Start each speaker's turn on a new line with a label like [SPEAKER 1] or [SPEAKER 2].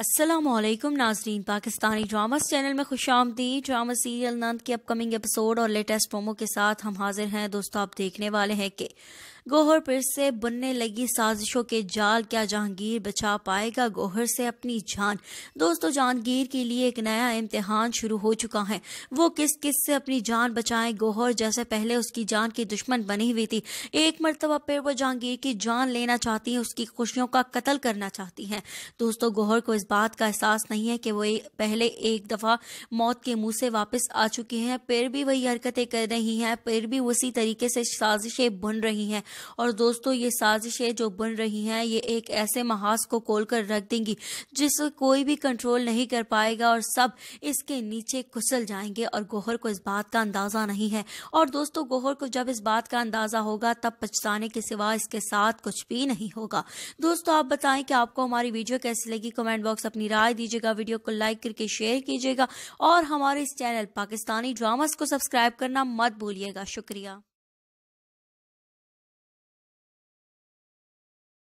[SPEAKER 1] असलम नाजरीन Pakistani dramas channel में खुश आमदी ड्रामा सीरियल नंद के अपकमिंग एपिसोड और लेटेस्ट प्रोमो के साथ हम हाजिर हैं दोस्तों आप देखने वाले हैं कि गोहर पर से बुनने लगी साजिशों के जाल क्या जहांगीर बचा पाएगा गोहर से अपनी जान दोस्तों जहांगीर के लिए एक नया इम्तिहान शुरू हो चुका है वो किस किस से अपनी जान बचाए गोहर जैसे पहले उसकी जान की दुश्मन बनी हुई थी एक मरतबा पर वो जहांगीर की जान लेना चाहती है उसकी खुशियों का कत्ल करना चाहती है दोस्तों गोहर को इस बात का एहसास नहीं है कि वो पहले एक दफ़ा मौत के मुंह से वापस आ चुकी हैं फिर भी वही हरकतें कर रही है फिर भी उसी तरीके से साजिशें बुन रही हैं और दोस्तों ये साजिशें जो बन रही हैं ये एक ऐसे महाज को खोल कर रख देंगी जिसे कोई भी कंट्रोल नहीं कर पाएगा और सब इसके नीचे कुचल जाएंगे और गोहर को इस बात का अंदाज़ा नहीं है और दोस्तों गोहर को जब इस बात का अंदाज़ा होगा तब पछताने के सिवा इसके साथ कुछ भी नहीं होगा दोस्तों आप बताएं कि आपको हमारी वीडियो कैसी लगी कमेंट बॉक्स अपनी राय दीजिएगा वीडियो को लाइक करके शेयर कीजिएगा और हमारे इस चैनल पाकिस्तानी ड्रामास को सब्सक्राइब करना मत भूलिएगा शुक्रिया